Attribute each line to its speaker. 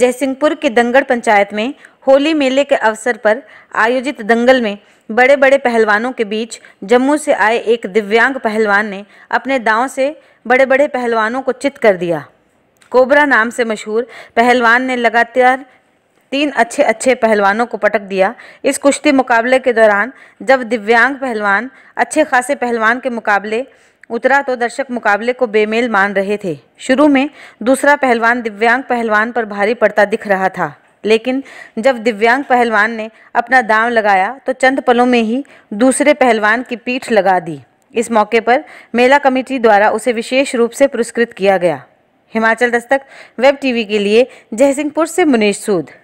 Speaker 1: जयसिंहपुर के दंगड़ पंचायत में होली मेले के अवसर पर आयोजित दंगल में बड़े बड़े पहलवानों के बीच जम्मू से आए एक दिव्यांग पहलवान ने अपने दांव से बड़े बड़े पहलवानों को चित कर दिया कोबरा नाम से मशहूर पहलवान ने लगातार तीन अच्छे अच्छे पहलवानों को पटक दिया इस कुश्ती मुकाबले के दौरान जब दिव्यांग पहलवान अच्छे खासे पहलवान के मुकाबले उतरा तो दर्शक मुकाबले को बेमेल मान रहे थे शुरू में दूसरा पहलवान दिव्यांग पहलवान पर भारी पड़ता दिख रहा था लेकिन जब दिव्यांग पहलवान ने अपना दाम लगाया तो चंद पलों में ही दूसरे पहलवान की पीठ लगा दी इस मौके पर मेला कमेटी द्वारा उसे विशेष रूप से पुरस्कृत किया गया हिमाचल दस्तक वेब टीवी के लिए जयसिंहपुर से मुनीश सूद